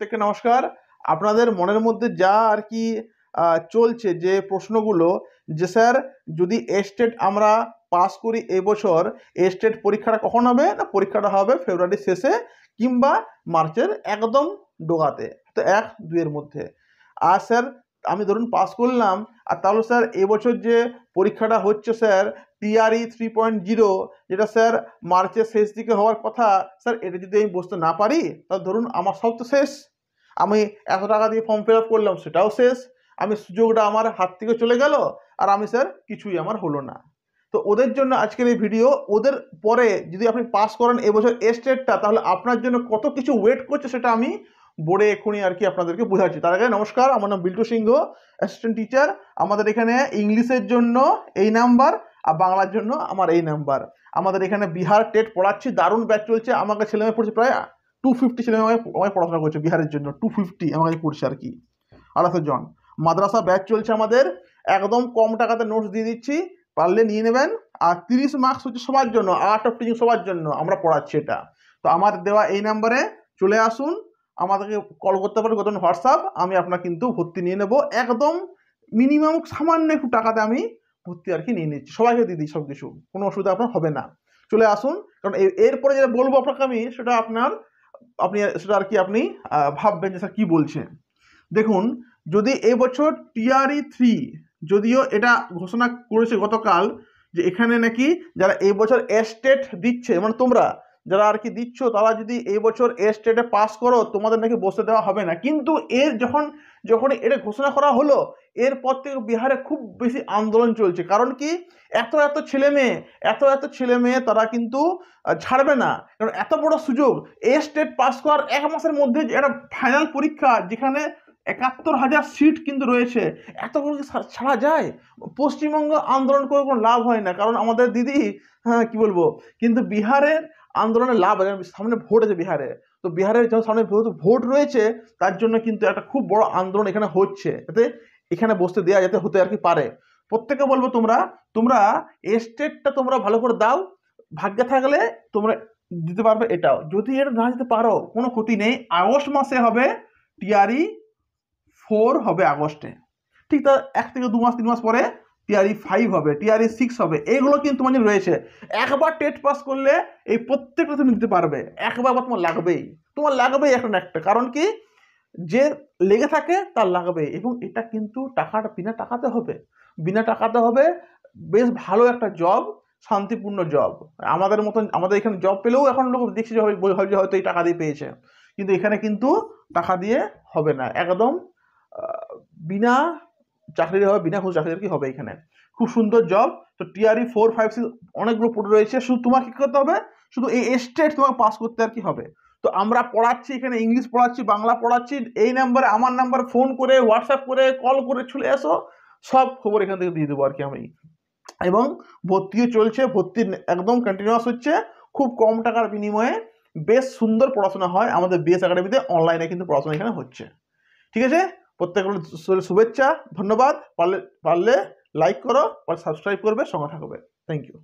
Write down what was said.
প্রত্যেককে নমস্কার আপনাদের মনের মধ্যে যা আর কি চলছে যে প্রশ্নগুলো যে স্যার যদি এস্টেট আমরা পাস করি এবছর এস্টেট পরীক্ষাটা কখন হবে না পরীক্ষাটা হবে ফেব্রুয়ারির শেষে কিংবা মার্চের একদম ডোগাতে তো এক দুইয়ের মধ্যে আর স্যার আমি ধরুন পাস করলাম আর তাহলে স্যার এবছর যে পরীক্ষাটা হচ্ছে sir TRE three point zero যেটা স্যার মার্চের শেষ দিকে হওয়ার কথা স্যার এটা যদি আমি বসতে না পারি তাহলে ধরুন আমার সব তো শেষ আমি এত টাকা দিয়ে ফর্ম ফিল আপ করলাম সেটাও শেষ আমি সুযোগটা আমার হাত থেকে চলে গেল আর আমি স্যার কিছুই আমার হলো না তো ওদের জন্য আজকের এই ভিডিও ওদের পরে যদি আপনি পাস করেন এবছর এ স্টেটটা তাহলে আপনার জন্য কত কিছু ওয়েট করছে সেটা আমি বোর্ডে এখনই আর কি আপনাদেরকে বোঝাচ্ছি তার আগে নমস্কার আমার নাম বিল্টু সিংহ অ্যাসিস্ট্যান্ট টিচার আমাদের এখানে ইংলিশের জন্য এই নাম্বার আর বাংলার জন্য আমার এই নাম্বার আমাদের এখানে বিহার টেট পড়াচ্ছি দারুণ ব্যাচ চলছে আমাকে ছেলেমেয়ে পড়ছে প্রায় টু ফিফটি ছেলে আমাকে পড়াশোনা করছে বিহারের জন্য টু ফিফটি আমাকে পড়ছে আর কি আড়াইশো জন মাদ্রাসা ব্যাচ চলছে আমাদের একদম কম টাকাতে নোটস দিয়ে দিচ্ছি পারলে নিয়ে নেবেন আর তিরিশ মার্কস হচ্ছে সবার জন্য আর্ট অফ টিচিং সবার জন্য আমরা পড়াচ্ছি এটা তো আমার দেওয়া এই নাম্বারে চলে আসুন আমাদেরকে কল করতে পারেন কতজন হোয়াটসঅ্যাপ আমি আপনার কিন্তু ভর্তি নিয়ে নেব একদম মিনিমাম সামান্য একটু টাকাতে আমি ভর্তি আর কি নিয়ে নিচ্ছি সবাইকে দিয়ে দিই সব কিছু কোনো অসুবিধা আপনার হবে না চলে আসুন কারণ এরপরে যেটা বলবো আপনাকে আমি সেটা আপনার আপনি সেটা আর কি আপনি ভাববেন যে স্যার কী বলছেন দেখুন যদি এবছর টিআরই থ্রি যদিও এটা ঘোষণা করেছে গতকাল যে এখানে নাকি যারা এবছর এস্টেট দিচ্ছে মানে তোমরা যারা আর কি দিচ্ছ তারা যদি এই বছর এ স্টেটে পাস করো তোমাদের নাকি বসতে দেওয়া হবে না কিন্তু এর যখন যখন এটা ঘোষণা করা হলো এরপর থেকে বিহারে খুব বেশি আন্দোলন চলছে কারণ কি এত এত ছেলে মেয়ে এত এত ছেলে মেয়ে তারা কিন্তু ছাড়বে না কারণ এত বড় সুযোগ এ স্টেট পাস করার এক মাসের মধ্যে একটা ফাইনাল পরীক্ষা যেখানে একাত্তর হাজার সিট কিন্তু রয়েছে এতগুলো কি ছাড়া যায় পশ্চিমবঙ্গ আন্দোলন করে কোনো লাভ হয় না কারণ আমাদের দিদি হ্যাঁ কী বলবো কিন্তু বিহারের আন্দোলনে লাভ আছে সামনে ভোট আছে বিহারে তো বিহারের যখন সামনে ভোট রয়েছে তার জন্য কিন্তু একটা খুব বড় আন্দোলন এখানে হচ্ছে যাতে এখানে বসতে দেওয়া যাতে হতে আর কি পারে প্রত্যেকে বলবো তোমরা তোমরা এস্টেটটা তোমরা ভালো করে দাও ভাগ্যে থাকলে তোমরা দিতে পারবে এটাও যদি এটা না দিতে পারো কোনো ক্ষতি নেই আগস্ট মাসে হবে টিআরই ফোর হবে আগস্টে ঠিক তার এক থেকে দু মাস তিন মাস পরে টিআরই ফাইভ হবে টিআরই সিক্স হবে এইগুলো কিন্তু তোমাদের রয়েছে একবার টেট পাস করলে এই প্রত্যেকটা তুমি দিতে পারবে একবার বা তোমার লাগবেই তোমার লাগবেই এখন একটা কারণ কি যে লেগে থাকে তার লাগবে এবং এটা কিন্তু টাকাটা বিনা টাকাতে হবে বিনা টাকাতে হবে বেশ ভালো একটা জব শান্তিপূর্ণ জব আমাদের মতন আমাদের এখানে জব পেলেও এখন লোক দেখছি যে হয়তো এই টাকা দিয়ে পেয়েছে কিন্তু এখানে কিন্তু টাকা দিয়ে হবে না একদম বিনা চাকরির হবে বিনা কোনো চাকরির কি হবে এখানে খুব সুন্দর জব তো টিআরই ফোর ফাইভ সিক্স অনেকগুলো পড়ে রয়েছে শুধু তোমার কী করতে হবে শুধু এই স্টেট তোমাকে পাস করতে আর কি হবে তো আমরা পড়াচ্ছি এখানে ইংলিশ পড়াচ্ছি বাংলা পড়াচ্ছি এই নাম্বারে আমার নাম্বার ফোন করে হোয়াটসঅ্যাপ করে কল করে চলে আসো সব খবর এখান থেকে দিয়ে দেবো আর কি আমি এবং ভর্তিও চলছে ভর্তি একদম কন্টিনিউয়াস হচ্ছে খুব কম টাকার বিনিময়ে বেশ সুন্দর পড়াশোনা হয় আমাদের বিএস একাডেমিতে অনলাইনে কিন্তু পড়াশোনা এখানে হচ্ছে ঠিক আছে প্রত্যেকের শুভেচ্ছা ধন্যবাদ পারলে পারলে লাইক করো পারলে সাবস্ক্রাইব করবে সঙ্গে থাকবে থ্যাংক ইউ